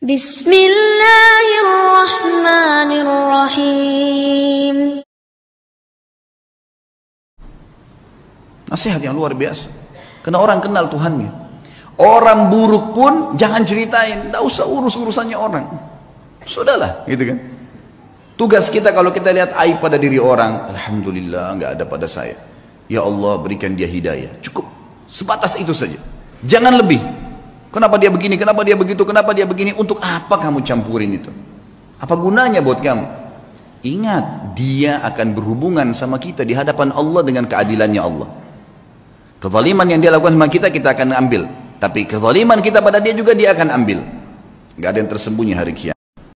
Bismillahirrahmanirrahim. Nasihat yang luar biasa. Karena orang kenal Tuhannya. Orang buruk pun jangan ceritain. Tidak usah urus urusannya orang. Sudahlah, gitu kan. Tugas kita kalau kita lihat aib pada diri orang, Alhamdulillah nggak ada pada saya. Ya Allah berikan dia hidayah. Cukup. Sebatas itu saja. Jangan lebih. Kenapa dia begini, kenapa dia begitu, kenapa dia begini, untuk apa kamu campurin itu? Apa gunanya buat kamu? Ingat, dia akan berhubungan sama kita di hadapan Allah dengan keadilannya Allah. Kezaliman yang dia lakukan sama kita, kita akan ambil. Tapi kezaliman kita pada dia juga, dia akan ambil. Gak ada yang tersembunyi hari kiamat.